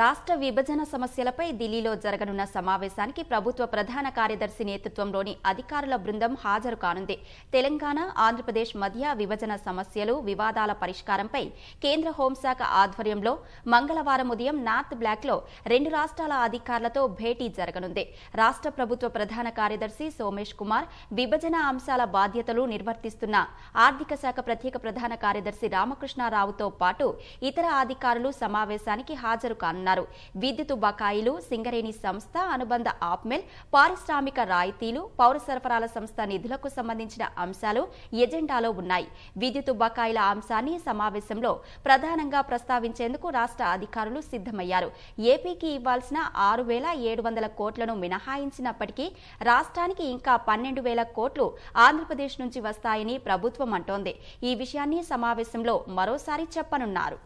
రాష్ట్ర విభజన సమస్యలపై ఢిల్లీలో జరగనున్న సమావేశానికి ప్రభుత్వ ప్రధాన కార్యదర్శి నేతృత్వంలోని అధికారుల బృందం హాజరు కానుంది తెలంగాణ ఆంధ్రప్రదేశ్ మధ్య విభజన సమస్యలు వివాదాల పరిష్కారంపై కేంద్ర హోంశాఖ ఆధ్వర్యంలో మంగళవారం ఉదయం నార్త్ బ్లాక్లో రెండు రాష్ట్రాల అధికారులతో భేటీ జరగనుంది రాష్ట్ర ప్రభుత్వ ప్రధాన కార్యదర్శి సోమేష్ కుమార్ విభజన అంశాల బాధ్యతలు నిర్వర్తిస్తున్న ఆర్థిక శాఖ ప్రత్యేక ప్రధాన కార్యదర్శి రామకృష్ణారావుతో పాటు ఇతర అధికారులు సమావేశానికి హాజరు కానుంది అన్నారు విద్యుత్ బకాయిలు సింగరేణి సంస్థ అనుబంధ ఆప్మెల్ పారిశ్రామిక రాయితీలు పౌర సరఫరాల సంస్థ నిధులకు సంబంధించిన అంశాలు ఎజెండాలో ఉన్నాయి విద్యుత్ బకాయిల అంశాన్ని సమావేశంలో ప్రధానంగా ప్రస్తావించేందుకు రాష్ట్ర అధికారులు సిద్ధమయ్యారు ఏపీకి ఇవ్వాల్సిన ఆరు వేల ఏడు వందల కోట్లను మినహాయించినప్పటికీ రాష్ట్రానికి ఇంకా పన్నెండు వేల కోట్లు ఆంధ్రప్రదేశ్ నుంచి వస్తాయని ప్రభుత్వం అంటోంది ఈ విషయాన్ని సమావేశంలో మరోసారి చెప్పనున్నారు